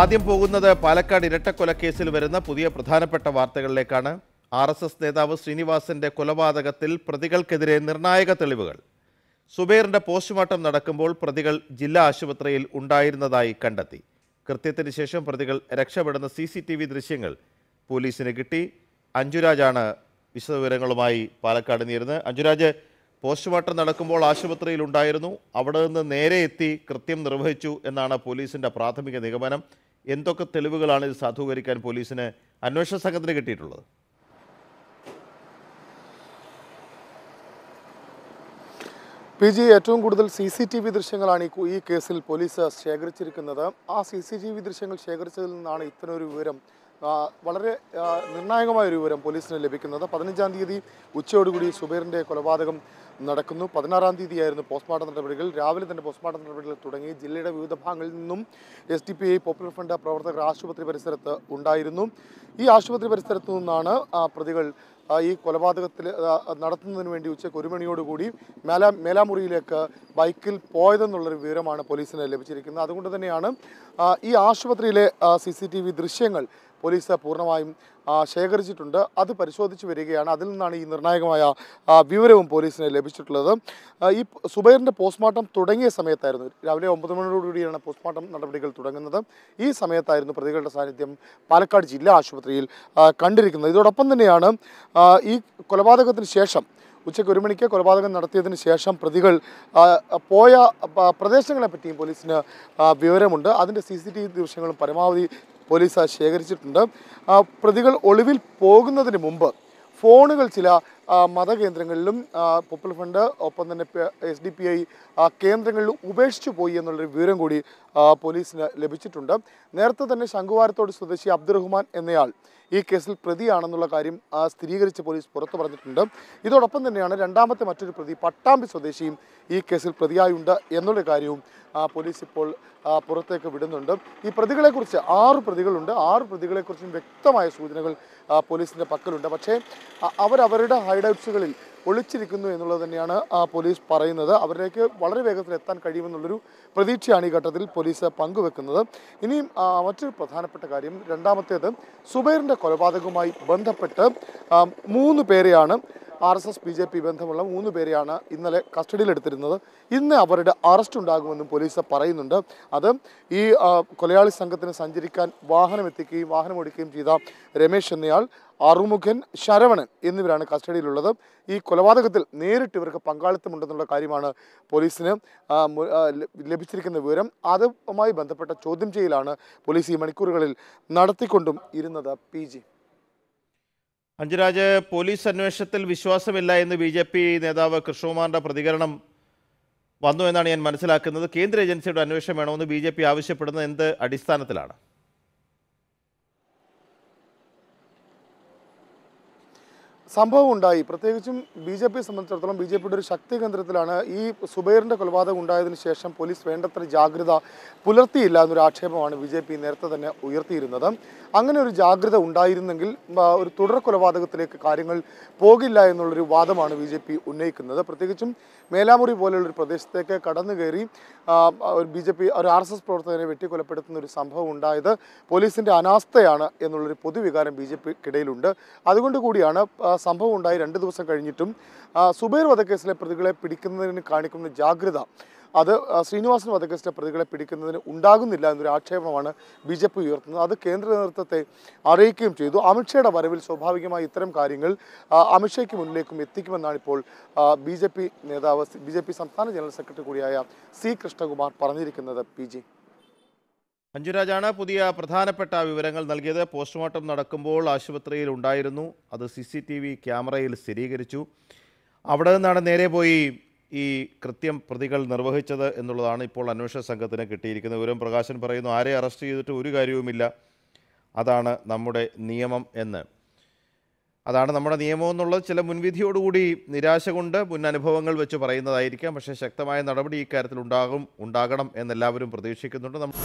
ആദ്യം പോകുന്നത് പാലക്കാട് ഇരട്ടക്കൊലക്കേസിൽ വരുന്ന പുതിയ പ്രധാനപ്പെട്ട വാർത്തകളിലേക്കാണ് ആർ എസ് എസ് നേതാവ് ശ്രീനിവാസന്റെ കൊലപാതകത്തിൽ പ്രതികൾക്കെതിരെ നിർണായക തെളിവുകൾ സുബൈറിന്റെ പോസ്റ്റ്മോർട്ടം നടക്കുമ്പോൾ പ്രതികൾ ജില്ലാ ആശുപത്രിയിൽ ഉണ്ടായിരുന്നതായി കണ്ടെത്തി കൃത്യത്തിന് ശേഷം പ്രതികൾ രക്ഷപ്പെടുന്ന സി ദൃശ്യങ്ങൾ പോലീസിന് കിട്ടി അഞ്ജുരാജാണ് വിശദവിവരങ്ങളുമായി പാലക്കാട് നീരുന്നത് അഞ്ജുരാജ് പോസ്റ്റ്മോർട്ടം നടക്കുമ്പോൾ ആശുപത്രിയിൽ ഉണ്ടായിരുന്നു അവിടെ നിന്ന് നേരെ എത്തി കൃത്യം നിർവഹിച്ചു എന്നാണ് പോലീസിൻ്റെ പ്രാഥമിക നിഗമനം എന്തൊക്കെ തെളിവുകളാണ് ഇത് സാധൂകരിക്കാൻ പോലീസിന് അന്വേഷണ സംഘത്തിന് കിട്ടിയിട്ടുള്ളത് പി ജി ഏറ്റവും കൂടുതൽ സി സി ടി വി ദൃശ്യങ്ങളാണ് ഈ കേസിൽ പോലീസ് ശേഖരിച്ചിരിക്കുന്നത് ആ സി സി ടി വി ദൃശ്യങ്ങൾ ശേഖരിച്ചതിൽ നിന്നാണ് ഒരു വിവരം വളരെ നിർണായകമായ ഒരു വിവരം പോലീസിന് ലഭിക്കുന്നത് പതിനഞ്ചാം തീയതി ഉച്ചയോടുകൂടി സുബൈറിൻ്റെ കൊലപാതകം നടക്കുന്നു പതിനാറാം തീയതിയായിരുന്നു പോസ്റ്റ്മോർട്ടം നടപടികൾ രാവിലെ തന്നെ പോസ്റ്റ്മോർട്ടം നടപടികൾ തുടങ്ങി ജില്ലയുടെ വിവിധ ഭാഗങ്ങളിൽ നിന്നും S D P I Popular Front പ്രവർത്തകർ ആശുപത്രി പരിസരത്ത് ഉണ്ടായിരുന്നു ഈ ആശുപത്രി പരിസരത്തു നിന്നാണ് പ്രതികൾ ഈ കൊലപാതകത്തിൽ നടത്തുന്നതിന് വേണ്ടി ഉച്ചയ്ക്ക് ഒരു മണിയോടുകൂടി മേലാ മേലാമുറിയിലേക്ക് ബൈക്കിൽ പോയതെന്നുള്ളൊരു വിവരമാണ് പോലീസിന് ലഭിച്ചിരിക്കുന്നത് അതുകൊണ്ട് തന്നെയാണ് ഈ ആശുപത്രിയിലെ സി ദൃശ്യങ്ങൾ പോലീസ് പൂർണ്ണമായും ശേഖരിച്ചിട്ടുണ്ട് അത് പരിശോധിച്ച് വരികയാണ് അതിൽ നിന്നാണ് ഈ നിർണായകമായ വിവരവും പോലീസിന് ലഭിച്ചിട്ടുള്ളത് ഈ സുബൈറിൻ്റെ പോസ്റ്റ്മോർട്ടം തുടങ്ങിയ സമയത്തായിരുന്നു രാവിലെ ഒമ്പത് മണിയോടുകൂടിയാണ് പോസ്റ്റ്മോർട്ടം നടപടികൾ തുടങ്ങുന്നത് ഈ സമയത്തായിരുന്നു പ്രതികളുടെ സാന്നിധ്യം പാലക്കാട് ജില്ലാ ആശുപത്രിയിൽ കണ്ടിരിക്കുന്നത് ഇതോടൊപ്പം തന്നെയാണ് ഈ കൊലപാതകത്തിന് ശേഷം ഉച്ചയ്ക്ക് ഒരു മണിക്ക് കൊലപാതകം നടത്തിയതിന് ശേഷം പ്രതികൾ പോയ പ്രദേശങ്ങളെ പറ്റിയും പോലീസിന് വിവരമുണ്ട് അതിൻ്റെ സി സി ടി വി ദൃശ്യങ്ങളും പരമാവധി പോലീസ് ശേഖരിച്ചിട്ടുണ്ട് പ്രതികൾ ഒളിവിൽ പോകുന്നതിന് മുമ്പ് ഫോണുകൾ ചില മതകേന്ദ്രങ്ങളിലും പോപ്പുലർ ഫണ്ട് ഒപ്പം തന്നെ എസ് ഡി പി ഐ കേന്ദ്രങ്ങളിലും ഉപേക്ഷിച്ചു പോയി എന്നുള്ളൊരു വിവരം കൂടി പോലീസിന് ലഭിച്ചിട്ടുണ്ട് നേരത്തെ തന്നെ ശംഖുവാരത്തോട് സ്വദേശി അബ്ദുറഹ്മാൻ എന്നയാൾ ഈ കേസിൽ പ്രതിയാണെന്നുള്ള കാര്യം സ്ഥിരീകരിച്ച പോലീസ് പുറത്തു പറഞ്ഞിട്ടുണ്ട് ഇതോടൊപ്പം തന്നെയാണ് രണ്ടാമത്തെ മറ്റൊരു പ്രതി പട്ടാമ്പി സ്വദേശിയും ഈ കേസിൽ പ്രതിയായുണ്ട് എന്നുള്ള കാര്യവും പോലീസ് ഇപ്പോൾ പുറത്തേക്ക് വിടുന്നുണ്ട് ഈ പ്രതികളെക്കുറിച്ച് ആറ് പ്രതികളുണ്ട് ആറ് പ്രതികളെക്കുറിച്ചും വ്യക്തമായ സൂചനകൾ പോലീസിൻ്റെ പക്കലുണ്ട് പക്ഷേ അവരവരുടെ ഹൈഡൗട്ട്സുകളിൽ ഒളിച്ചിരിക്കുന്നു എന്നുള്ളത് തന്നെയാണ് ആ പോലീസ് പറയുന്നത് അവരിലേക്ക് വളരെ വേഗത്തിൽ എത്താൻ കഴിയുമെന്നുള്ളൊരു പ്രതീക്ഷയാണ് ഈ ഘട്ടത്തിൽ പോലീസ് പങ്കുവെക്കുന്നത് ഇനിയും മറ്റൊരു പ്രധാനപ്പെട്ട കാര്യം രണ്ടാമത്തേത് സുബൈറിൻ്റെ കൊലപാതകവുമായി ബന്ധപ്പെട്ട് മൂന്ന് പേരെയാണ് R S S B J P ബന്ധമുള്ള മൂന്ന് പേരെയാണ് ഇന്നലെ കസ്റ്റഡിയിലെടുത്തിരുന്നത് ഇന്ന് അവരുടെ അറസ്റ്റ് ഉണ്ടാകുമെന്നും പോലീസ് പറയുന്നുണ്ട് അത് ഈ കൊലയാളി സംഘത്തിന് സഞ്ചരിക്കാൻ വാഹനം എത്തിക്കുകയും വാഹനം ഓടിക്കുകയും ചെയ്ത രമേശ് എന്നയാൾ അറുമുഖൻ ശരവണൻ എന്നിവരാണ് കസ്റ്റഡിയിലുള്ളത് ഈ കൊലപാതകത്തിൽ നേരിട്ട് ഇവർക്ക് പങ്കാളിത്തമുണ്ടെന്നുള്ള കാര്യമാണ് പോലീസിന് ലഭിച്ചിരിക്കുന്ന വിവരം അതുമായി ബന്ധപ്പെട്ട ചോദ്യം ചെയ്യലാണ് പോലീസ് ഈ മണിക്കൂറുകളിൽ നടത്തിക്കൊണ്ടും ഇരുന്നത് പി അഞ്ജുരാജ് പോലീസ് അന്വേഷണത്തിൽ വിശ്വാസമില്ല എന്ന് ബി ജെ പി നേതാവ് കൃഷ്ണകുമാറിന്റെ പ്രതികരണം വന്നു എന്നാണ് ഞാൻ മനസ്സിലാക്കുന്നത് കേന്ദ്ര ഏജൻസിയുടെ അന്വേഷണം വേണമെന്ന് ബി ആവശ്യപ്പെടുന്നത് എന്ത് അടിസ്ഥാനത്തിലാണ് സംഭവം ഉണ്ടായി പ്രത്യേകിച്ചും ബി ജെ പിയെ സംബന്ധിച്ചിടത്തോളം ബി ജെ പിയുടെ ഒരു ശക്തി കേന്ദ്രത്തിലാണ് ഈ സുബൈറിൻ്റെ കൊലപാതകം ഉണ്ടായതിന് ശേഷം പോലീസ് വേണ്ടത്ര ജാഗ്രത പുലർത്തിയില്ല എന്നൊരു ആക്ഷേപമാണ് ബി ജെ പി നേരത്തെ തന്നെ ഉയർത്തിയിരുന്നത് അങ്ങനെ ഒരു ജാഗ്രത ഉണ്ടായിരുന്നെങ്കിൽ ഒരു തുടർ കൊലപാതകത്തിലേക്ക് കാര്യങ്ങൾ പോകില്ല എന്നുള്ളൊരു വാദമാണ് ബി ജെ പി ഉന്നയിക്കുന്നത് പ്രത്യേകിച്ചും മേലാമുറി പോലെയുള്ളൊരു പ്രദേശത്തേക്ക് കടന്നു കയറി ഒരു ബി ജെ പി ഒരു ആർ എസ് എസ് പ്രവർത്തകനെ വെട്ടിക്കൊലപ്പെടുത്തുന്ന ഒരു സംഭവം ഉണ്ടായത് പോലീസിൻ്റെ അനാസ്ഥയാണ് എന്നുള്ളൊരു പൊതുവികാരം ബി ജെ പിക്കിടയിലുണ്ട് അതുകൊണ്ട് കൂടിയാണ് സംഭവം ഉണ്ടായി രണ്ട് ദിവസം കഴിഞ്ഞിട്ടും സുബൈർ വധക്കേസിലെ പ്രതികളെ പിടിക്കുന്നതിന് കാണിക്കുന്ന ജാഗ്രത അത് ശ്രീനിവാസൻ വധക്കേസിലെ പ്രതികളെ പിടിക്കുന്നതിന് ഉണ്ടാകുന്നില്ല എന്നൊരു ആക്ഷേപമാണ് ബി ജെ പി ഉയർത്തുന്നത് അത് കേന്ദ്ര നേതൃത്വത്തെ അറിയിക്കുകയും ചെയ്തു അമിത്ഷയുടെ വരവിൽ സ്വാഭാവികമായി ഇത്തരം കാര്യങ്ങൾ അമിത്ഷയ്ക്ക് മുന്നിലേക്കും എത്തിക്കുമെന്നാണ് ഇപ്പോൾ ബി നേതാവ് ബി സംസ്ഥാന ജനറൽ സെക്രട്ടറി കൂടിയായ സി കൃഷ്ണകുമാർ പറഞ്ഞിരിക്കുന്നത് പി മഞ്ജുരാജാണ് പുതിയ പ്രധാനപ്പെട്ട വിവരങ്ങൾ നൽകിയത് പോസ്റ്റ്മോർട്ടം നടക്കുമ്പോൾ ആശുപത്രിയിൽ ഉണ്ടായിരുന്നു അത് സി സി ടി വി ക്യാമറയിൽ സ്ഥിരീകരിച്ചു അവിടെ നിന്നാണ് നേരെ പോയി ഈ കൃത്യം പ്രതികൾ നിർവഹിച്ചത് എന്നുള്ളതാണ് ഇപ്പോൾ അന്വേഷണ സംഘത്തിന് കിട്ടിയിരിക്കുന്ന വിവരം പ്രകാശൻ പറയുന്നു ആരെ അറസ്റ്റ് ചെയ്തിട്ട് ഒരു കാര്യവുമില്ല അതാണ് നമ്മുടെ നിയമം എന്ന് അതാണ് നമ്മുടെ നിയമം എന്നുള്ളത് ചില മുൻവിധിയോടുകൂടി നിരാശ കൊണ്ട് മുന്നനുഭവങ്ങൾ വെച്ച് പറയുന്നതായിരിക്കാം പക്ഷേ ശക്തമായ നടപടി ഇക്കാര്യത്തിൽ ഉണ്ടാകും ഉണ്ടാകണം എന്നെല്ലാവരും പ്രതീക്ഷിക്കുന്നുണ്ട് നമ്മൾ